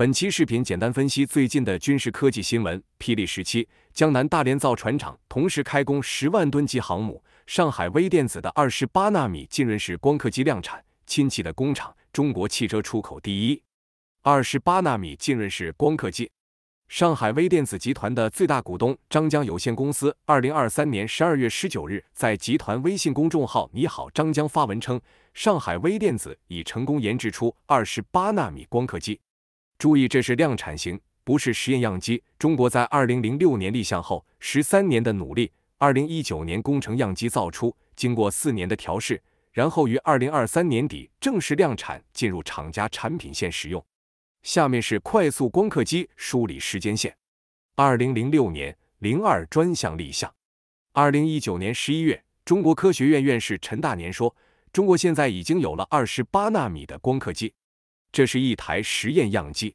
本期视频简单分析最近的军事科技新闻。霹雳十七，江南大连造船厂同时开工十万吨级航母；上海微电子的二十八纳米浸润式光刻机量产，亲戚的工厂，中国汽车出口第一。二十八纳米浸润式光刻机，上海微电子集团的最大股东张江有限公司，二零二三年十二月十九日在集团微信公众号“你好张江”发文称，上海微电子已成功研制出二十八纳米光刻机。注意，这是量产型，不是实验样机。中国在二零零六年立项后，十三年的努力，二零一九年工程样机造出，经过四年的调试，然后于二零二三年底正式量产，进入厂家产品线使用。下面是快速光刻机梳理时间线：二零零六年零二专项立项，二零一九年十一月，中国科学院院士陈大年说，中国现在已经有了二十八纳米的光刻机。这是一台实验样机。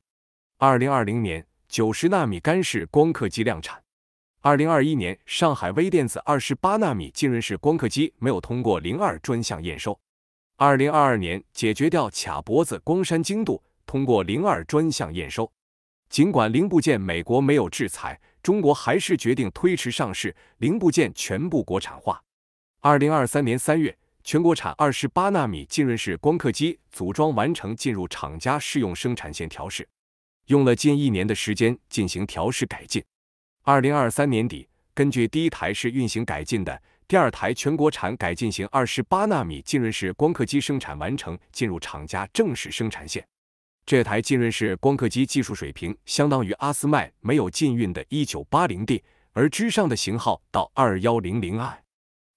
二零二零年，九十纳米干式光刻机量产。二零二一年，上海微电子二十八纳米浸润式光刻机没有通过零二专项验收。二零二二年，解决掉卡脖子光栅精度，通过零二专项验收。尽管零部件美国没有制裁，中国还是决定推迟上市，零部件全部国产化。二零二三年三月。全国产二十八纳米浸润式光刻机组装完成，进入厂家试用生产线调试，用了近一年的时间进行调试改进。二零二三年底，根据第一台试运行改进的第二台全国产改进型二十八纳米浸润式光刻机生产完成，进入厂家正式生产线。这台浸润式光刻机技术水平相当于阿斯麦没有禁运的一九八零 D，而之上的型号到二幺零零 I。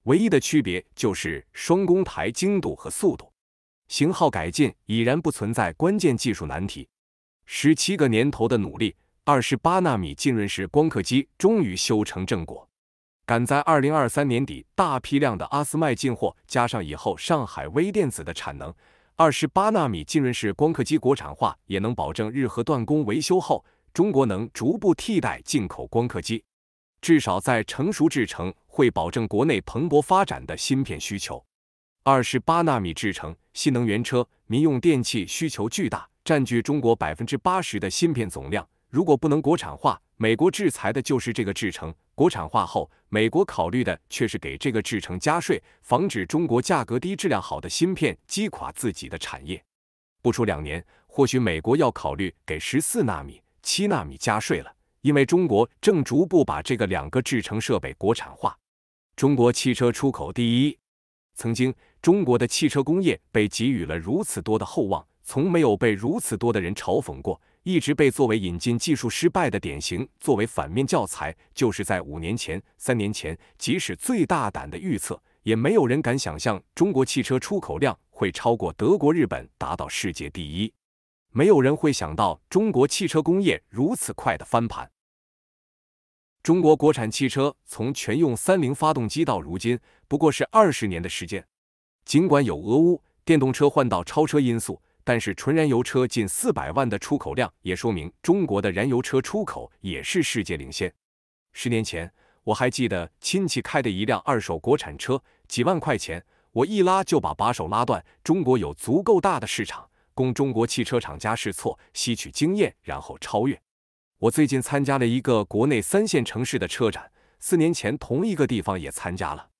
唯一的区别就是双工台精度和速度，型号改进已然不存在关键技术难题。十七个年头的努力，二十八纳米浸润式光刻机终于修成正果，赶在二零二三年底大批量的阿斯麦进货，加上以后上海微电子的产能，二十八纳米浸润式光刻机国产化也能保证日核断供维修后，中国能逐步替代进口光刻机。至少在成熟制程会保证国内蓬勃发展的芯片需求。二是八纳米制程，新能源车、民用电器需求巨大，占据中国百分之八十的芯片总量。如果不能国产化，美国制裁的就是这个制程。国产化后，美国考虑的却是给这个制程加税，防止中国价格低、质量好的芯片击垮自己的产业。不出两年，或许美国要考虑给十四纳米、七纳米加税了。因为中国正逐步把这个两个制成设备国产化。中国汽车出口第一。曾经，中国的汽车工业被给予了如此多的厚望，从没有被如此多的人嘲讽过，一直被作为引进技术失败的典型，作为反面教材。就是在五年前、三年前，即使最大胆的预测，也没有人敢想象中国汽车出口量会超过德国、日本，达到世界第一。没有人会想到中国汽车工业如此快的翻盘。中国国产汽车从全用三菱发动机到如今，不过是二十年的时间。尽管有俄乌电动车换道超车因素，但是纯燃油车近四百万的出口量也说明中国的燃油车出口也是世界领先。十年前，我还记得亲戚开的一辆二手国产车，几万块钱，我一拉就把把手拉断。中国有足够大的市场。供中国汽车厂家试错，吸取经验，然后超越。我最近参加了一个国内三线城市的车展，四年前同一个地方也参加了，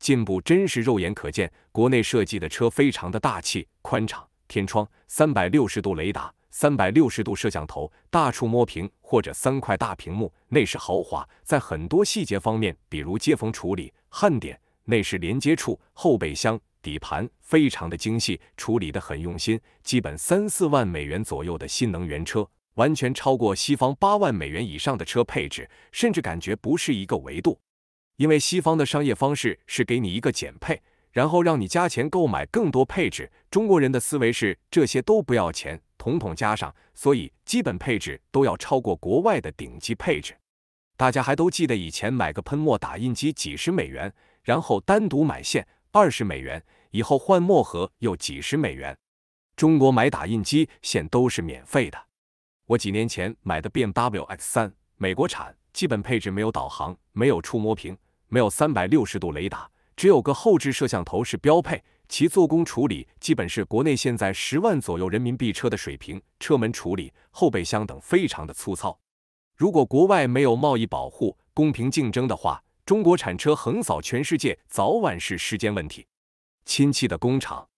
进步真是肉眼可见。国内设计的车非常的大气、宽敞，天窗、三百六十度雷达、三百六十度摄像头、大触摸屏或者三块大屏幕，内饰豪华，在很多细节方面，比如接缝处理、焊点、内饰连接处、后备箱。底盘非常的精细，处理的很用心，基本三四万美元左右的新能源车，完全超过西方八万美元以上的车配置，甚至感觉不是一个维度。因为西方的商业方式是给你一个减配，然后让你加钱购买更多配置。中国人的思维是这些都不要钱，统统加上，所以基本配置都要超过国外的顶级配置。大家还都记得以前买个喷墨打印机几十美元，然后单独买线。二十美元以后换墨盒又几十美元，中国买打印机现都是免费的。我几年前买的 m W X 三，美国产，基本配置没有导航，没有触摸屏，没有三百六十度雷达，只有个后置摄像头是标配。其做工处理基本是国内现在十万左右人民币车的水平，车门处理、后备箱等非常的粗糙。如果国外没有贸易保护、公平竞争的话，中国产车横扫全世界，早晚是时间问题。亲戚的工厂，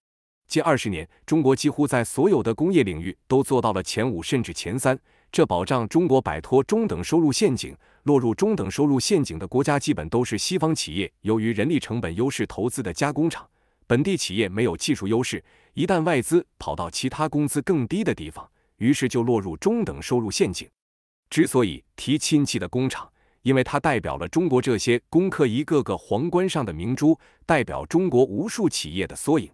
近二十年，中国几乎在所有的工业领域都做到了前五，甚至前三。这保障中国摆脱中等收入陷阱。落入中等收入陷阱的国家，基本都是西方企业由于人力成本优势投资的加工厂，本地企业没有技术优势，一旦外资跑到其他工资更低的地方，于是就落入中等收入陷阱。之所以提亲戚的工厂。因为它代表了中国这些攻克一个个皇冠上的明珠，代表中国无数企业的缩影。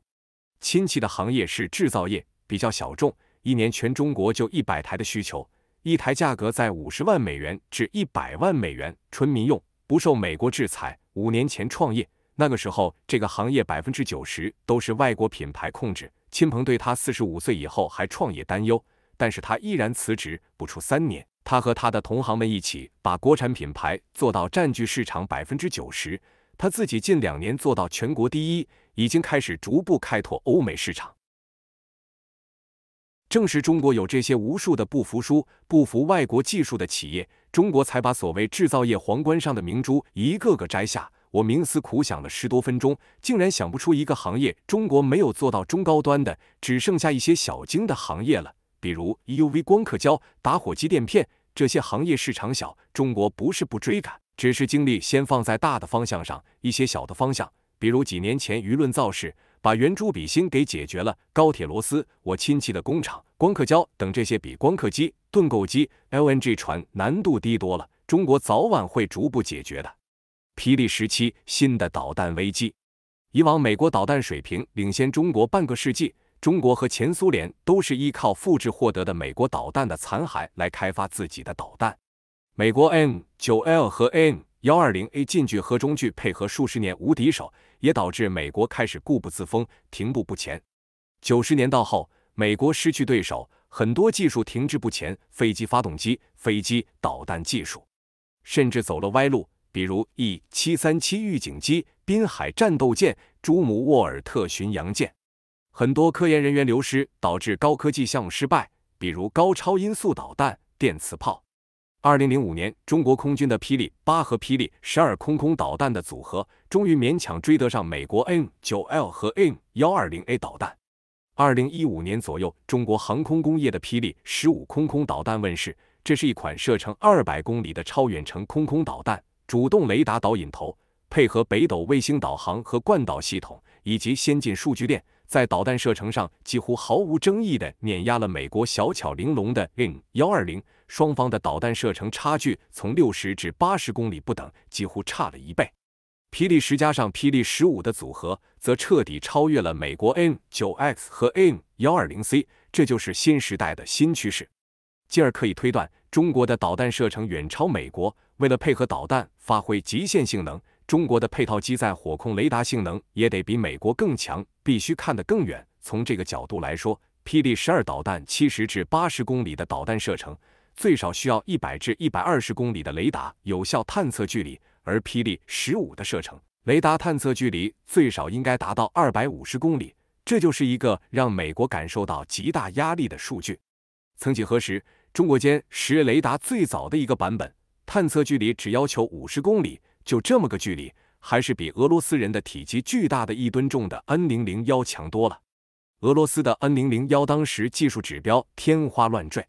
亲戚的行业是制造业，比较小众，一年全中国就一百台的需求，一台价格在五十万美元至一百万美元，纯民用，不受美国制裁。五年前创业，那个时候这个行业百分之九十都是外国品牌控制。亲朋对他四十五岁以后还创业担忧，但是他依然辞职，不出三年。他和他的同行们一起把国产品牌做到占据市场百分之九十，他自己近两年做到全国第一，已经开始逐步开拓欧美市场。正是中国有这些无数的不服输、不服外国技术的企业，中国才把所谓制造业皇冠上的明珠一个个摘下。我冥思苦想了十多分钟，竟然想不出一个行业中国没有做到中高端的，只剩下一些小精的行业了，比如 EUV 光刻胶、打火机垫片。这些行业市场小，中国不是不追赶，只是精力先放在大的方向上。一些小的方向，比如几年前舆论造势，把圆珠笔芯给解决了；高铁螺丝，我亲戚的工厂，光刻胶等这些，比光刻机、盾构机、LNG 船难度低多了。中国早晚会逐步解决的。霹雳时期新的导弹危机，以往美国导弹水平领先中国半个世纪。中国和前苏联都是依靠复制获得的美国导弹的残骸来开发自己的导弹。美国 M9L 和 M120A 近距和中距配合数十年无敌手，也导致美国开始固步自封、停步不前。九十年代后，美国失去对手，很多技术停滞不前，飞机发动机、飞机、导弹技术，甚至走了歪路，比如 E737 预警机、滨海战斗舰、朱姆沃尔特巡洋舰。很多科研人员流失，导致高科技项目失败，比如高超音速导弹、电磁炮。二零零五年，中国空军的霹雳八和霹雳十二空空导弹的组合，终于勉强追得上美国 N9L 和 N120A 导弹。二零一五年左右，中国航空工业的霹雳十五空空导弹问世，这是一款射程二百公里的超远程空空导弹，主动雷达导引头，配合北斗卫星导航和惯导系统，以及先进数据链。在导弹射程上，几乎毫无争议地碾压了美国小巧玲珑的 M 幺二零。双方的导弹射程差距从六十至八十公里不等，几乎差了一倍。霹雳十加上霹雳十五的组合，则彻底超越了美国 M 九 X 和 M 幺二零 C。这就是新时代的新趋势。进而可以推断，中国的导弹射程远超美国。为了配合导弹发挥极限性能。中国的配套机载火控雷达性能也得比美国更强，必须看得更远。从这个角度来说，霹雳十二导弹七十至八十公里的导弹射程，最少需要一百至一百二十公里的雷达有效探测距离；而霹雳十五的射程，雷达探测距离最少应该达到二百五十公里。这就是一个让美国感受到极大压力的数据。曾几何时，中国歼十雷达最早的一个版本，探测距离只要求五十公里。就这么个距离，还是比俄罗斯人的体积巨大的一吨重的 N 零零幺强多了。俄罗斯的 N 零零幺当时技术指标天花乱坠。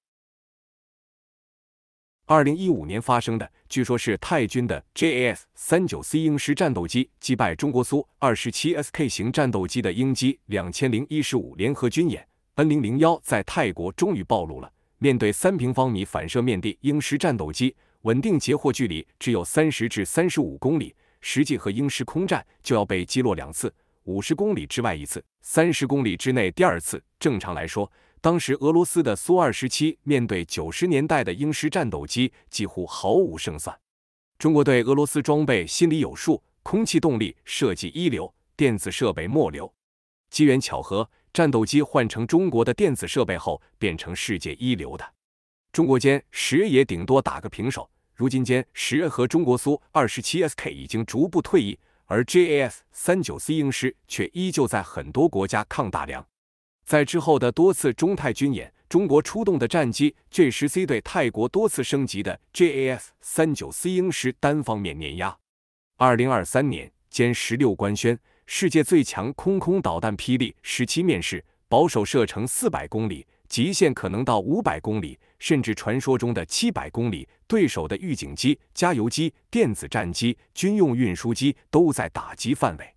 二零一五年发生的，据说是泰军的 JS 三九 C 鹰狮战斗机击败中国苏二十七 SK 型战斗机的鹰击两千零一十五联合军演，N 零零幺在泰国终于暴露了，面对三平方米反射面的鹰狮战斗机。稳定截获距离只有三十至三十五公里，实际和英式空战就要被击落两次：五十公里之外一次，三十公里之内第二次。正常来说，当时俄罗斯的苏二十七面对九十年代的英式战斗机几乎毫无胜算。中国对俄罗斯装备心里有数，空气动力设计一流，电子设备末流。机缘巧合，战斗机换成中国的电子设备后，变成世界一流的。中国歼十也顶多打个平手。如今歼十和中国苏二十七 SK 已经逐步退役，而 JAS 三九 C 鹰狮却依旧在很多国家抗大梁。在之后的多次中泰军演，中国出动的战机 J 十 C 对泰国多次升级的 JAS 三九 C 鹰狮单方面碾压。二零二三年，歼十六官宣世界最强空空导弹霹雳十七面世，保守射程四百公里，极限可能到五百公里。甚至传说中的七百公里，对手的预警机、加油机、电子战机、军用运输机都在打击范围。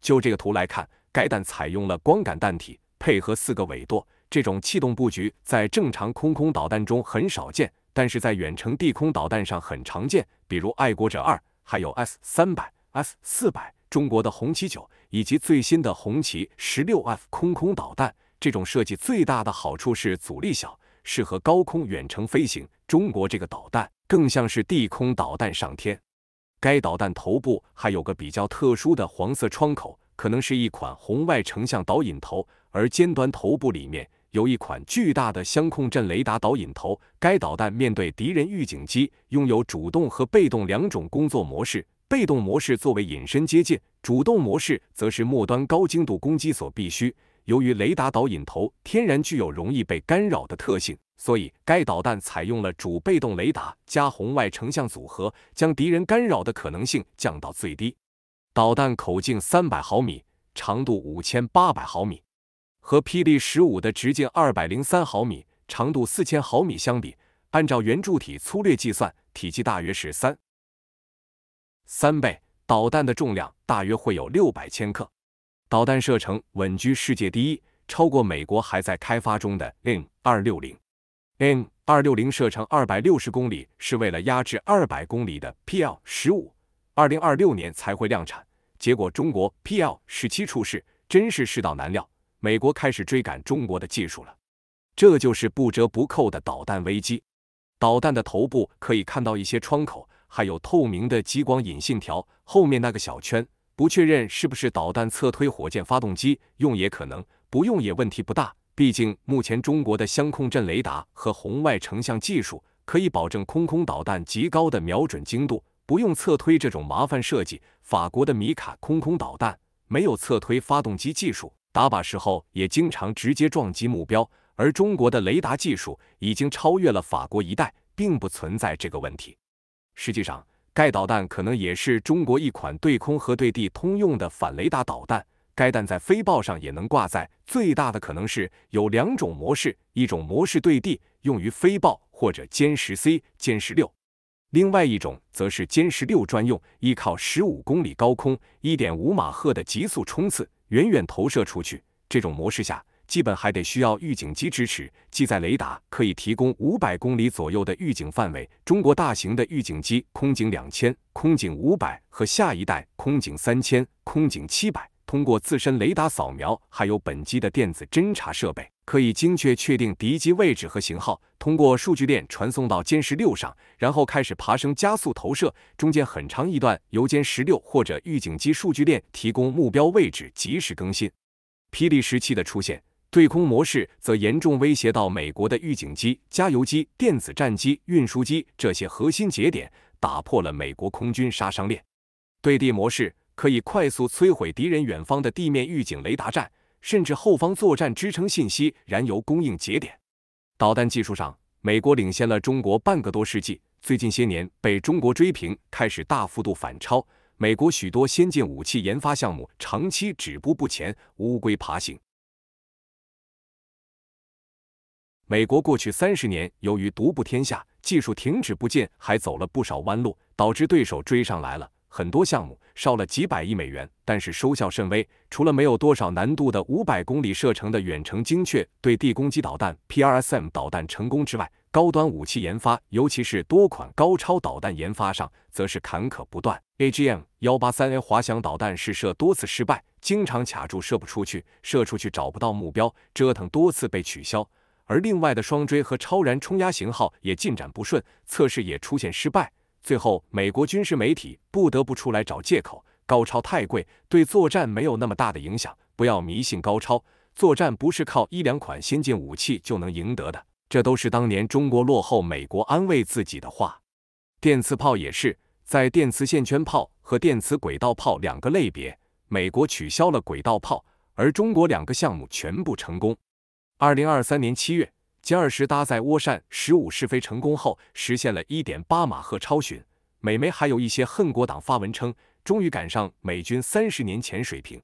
就这个图来看，该弹采用了光感弹体，配合四个尾舵，这种气动布局在正常空空导弹中很少见，但是在远程地空导弹上很常见，比如爱国者二，还有 S 三百、S 四百、中国的红旗九以及最新的红旗十六 F 空空导弹。这种设计最大的好处是阻力小。适合高空远程飞行，中国这个导弹更像是地空导弹上天。该导弹头部还有个比较特殊的黄色窗口，可能是一款红外成像导引头，而尖端头部里面有一款巨大的相控阵雷达导引头。该导弹面对敌人预警机，拥有主动和被动两种工作模式，被动模式作为隐身接近，主动模式则是末端高精度攻击所必须。由于雷达导引头天然具有容易被干扰的特性，所以该导弹采用了主被动雷达加红外成像组合，将敌人干扰的可能性降到最低。导弹口径三百毫米，长度五千八百毫米，和霹雳十五的直径二百零三毫米、长度四千毫米相比，按照圆柱体粗略计算，体积大约是三三倍，导弹的重量大约会有六百千克。导弹射程稳居世界第一，超过美国还在开发中的 M 二六零。M 二六零射程二百六十公里，是为了压制二百公里的 P L 十五。二零二六年才会量产。结果中国 P L 十七出事，真是世道难料。美国开始追赶中国的技术了，这就是不折不扣的导弹危机。导弹的头部可以看到一些窗口，还有透明的激光引信条，后面那个小圈。不确认是不是导弹侧推火箭发动机用也可能，不用也问题不大。毕竟目前中国的相控阵雷达和红外成像技术可以保证空空导弹极高的瞄准精度，不用侧推这种麻烦设计。法国的米卡空空导弹没有侧推发动机技术，打靶时候也经常直接撞击目标。而中国的雷达技术已经超越了法国一代，并不存在这个问题。实际上。该导弹可能也是中国一款对空和对地通用的反雷达导弹。该弹在飞豹上也能挂载，最大的可能是有两种模式，一种模式对地，用于飞豹或者歼十 C、歼十六；另外一种则是歼十六专用，依靠十五公里高空、一点五马赫的极速冲刺，远远投射出去。这种模式下。基本还得需要预警机支持，机载雷达可以提供五百公里左右的预警范围。中国大型的预警机空警两千、空警五百和下一代空警三千、空警七百，通过自身雷达扫描，还有本机的电子侦察设备，可以精确确定敌机位置和型号，通过数据链传送到歼十六上，然后开始爬升加速投射。中间很长一段由歼十六或者预警机数据链提供目标位置，及时更新。霹雳十七的出现。对空模式则严重威胁到美国的预警机、加油机、电子战机、运输机这些核心节点，打破了美国空军杀伤链。对地模式可以快速摧毁敌人远方的地面预警雷达站，甚至后方作战支撑信息、燃油供应节点。导弹技术上，美国领先了中国半个多世纪，最近些年被中国追平，开始大幅度反超。美国许多先进武器研发项目长期止步不前，乌龟爬行。美国过去三十年由于独步天下，技术停止不进，还走了不少弯路，导致对手追上来了。很多项目烧了几百亿美元，但是收效甚微。除了没有多少难度的五百公里射程的远程精确对地攻击导弹 （PRSM） 导弹成功之外，高端武器研发，尤其是多款高超导弹研发上，则是坎坷不断。AGM- 幺八三 A 滑翔导弹试射多次失败，经常卡住射不出去，射出去找不到目标，折腾多次被取消。而另外的双锥和超燃冲压型号也进展不顺，测试也出现失败。最后，美国军事媒体不得不出来找借口：高超太贵，对作战没有那么大的影响，不要迷信高超，作战不是靠一两款先进武器就能赢得的。这都是当年中国落后美国安慰自己的话。电磁炮也是，在电磁线圈炮和电磁轨道炮两个类别，美国取消了轨道炮，而中国两个项目全部成功。二零二三年七月，歼二十搭载涡扇十五试飞成功后，实现了一点八马赫超巡。美媒还有一些恨国党发文称，终于赶上美军三十年前水平。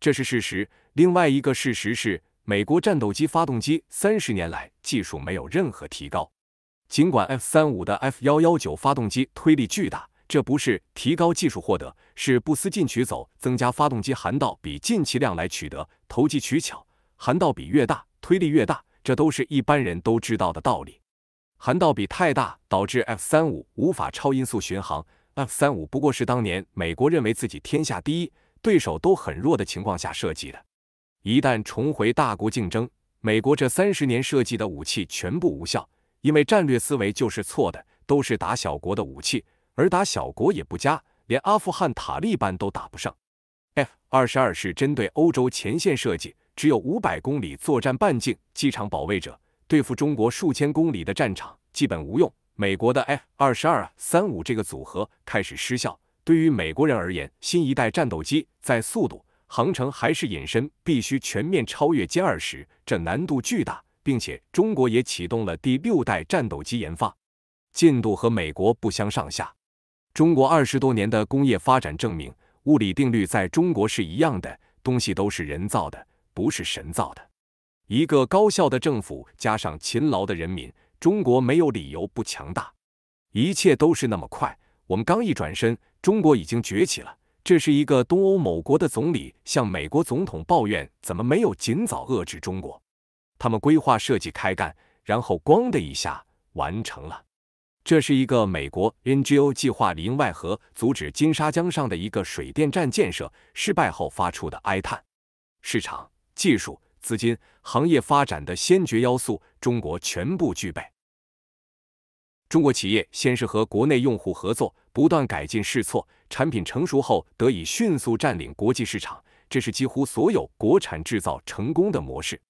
这是事实。另外一个事实是，美国战斗机发动机三十年来技术没有任何提高。尽管 F 三五的 F 幺幺九发动机推力巨大，这不是提高技术获得，是不思进取走增加发动机涵道比进气量来取得，投机取巧。涵道比越大。推力越大，这都是一般人都知道的道理。涵道比太大导致 F 三五无法超音速巡航。F 三五不过是当年美国认为自己天下第一，对手都很弱的情况下设计的。一旦重回大国竞争，美国这三十年设计的武器全部无效，因为战略思维就是错的，都是打小国的武器，而打小国也不佳，连阿富汗塔利班都打不胜。F 二十二是针对欧洲前线设计。只有五百公里作战半径，机场保卫者对付中国数千公里的战场基本无用。美国的 F 二十二、三五这个组合开始失效。对于美国人而言，新一代战斗机在速度、航程还是隐身必须全面超越歼二十，这难度巨大。并且中国也启动了第六代战斗机研发，进度和美国不相上下。中国二十多年的工业发展证明，物理定律在中国是一样的，东西都是人造的。不是神造的，一个高效的政府加上勤劳的人民，中国没有理由不强大。一切都是那么快，我们刚一转身，中国已经崛起了。这是一个东欧某国的总理向美国总统抱怨，怎么没有尽早遏制中国？他们规划设计开干，然后咣的一下完成了。这是一个美国 NGO 计划应外合阻止金沙江上的一个水电站建设失败后发出的哀叹。市场。技术、资金、行业发展的先决要素，中国全部具备。中国企业先是和国内用户合作，不断改进试错，产品成熟后得以迅速占领国际市场。这是几乎所有国产制造成功的模式。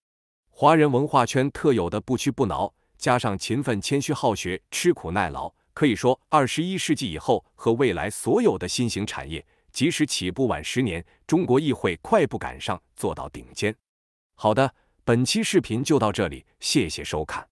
华人文化圈特有的不屈不挠，加上勤奋、谦虚、好学、吃苦耐劳，可以说，二十一世纪以后和未来所有的新型产业。即使起步晚十年，中国议会快步赶上，做到顶尖。好的，本期视频就到这里，谢谢收看。